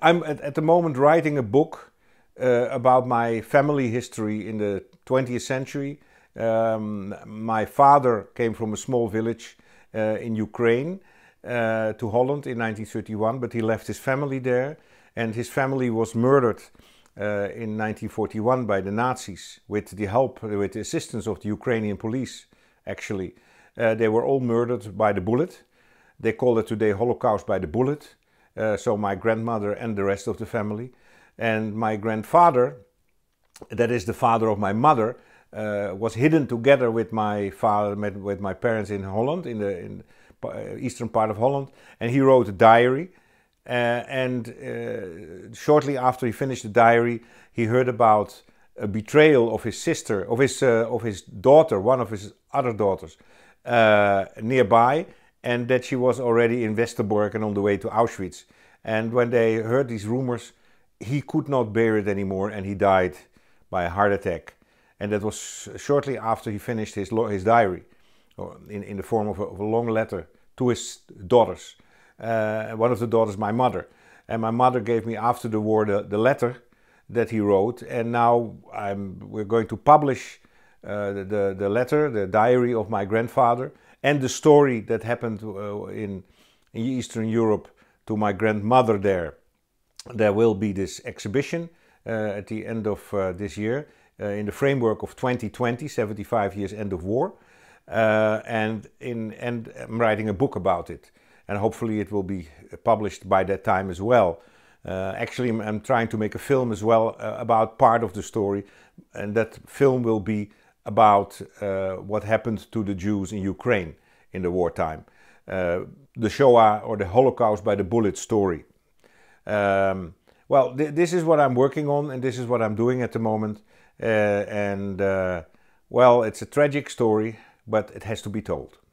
I'm at, at the moment writing a book uh, about my family history in the 20th century. Um, my father came from a small village uh, in Ukraine uh, to Holland in 1931, but he left his family there, and his family was murdered. Uh, in 1941 by the Nazis with the help with the assistance of the Ukrainian police actually uh, they were all murdered by the bullet they call it today Holocaust by the bullet uh, so my grandmother and the rest of the family. And my grandfather, that is the father of my mother, uh, was hidden together with my father, with my parents in Holland, in the, in uh, eastern part of Holland, and he wrote a diary. Uh, and uh, shortly after he finished the diary, he heard about a betrayal of his sister, of his uh, of his daughter, one of his other daughters, nearby, and that she was already in Westerbork and on the way to Auschwitz. And when they heard these rumors, he could not bear it anymore and he died by a heart attack. And that was shortly after he finished his, his diary or in, in the form of a, of a long letter to his daughters. Uh, one of the daughters, my mother. And my mother gave me after the war the, the letter that he wrote. And now I'm, we're going to publish uh, the, the, letter, the diary of my grandfather, and the story that happened uh, in, in Eastern Europe to my grandmother there. There will be this exhibition uh, at the end of this year in the framework of 2020, 75 years end of war. and, in, and I'm writing a book about it and hopefully it will be published by that time as well. Uh, actually, I'm, I'm, trying to make a film as well uh, about part of the story, and that film will be about uh, what happened to the Jews in Ukraine in the wartime. Uh, the Shoah or the Holocaust by the bullet story. Um, well, th this is what I'm working on and this is what I'm doing at the moment. Uh, and uh, well, it's a tragic story, but it has to be told.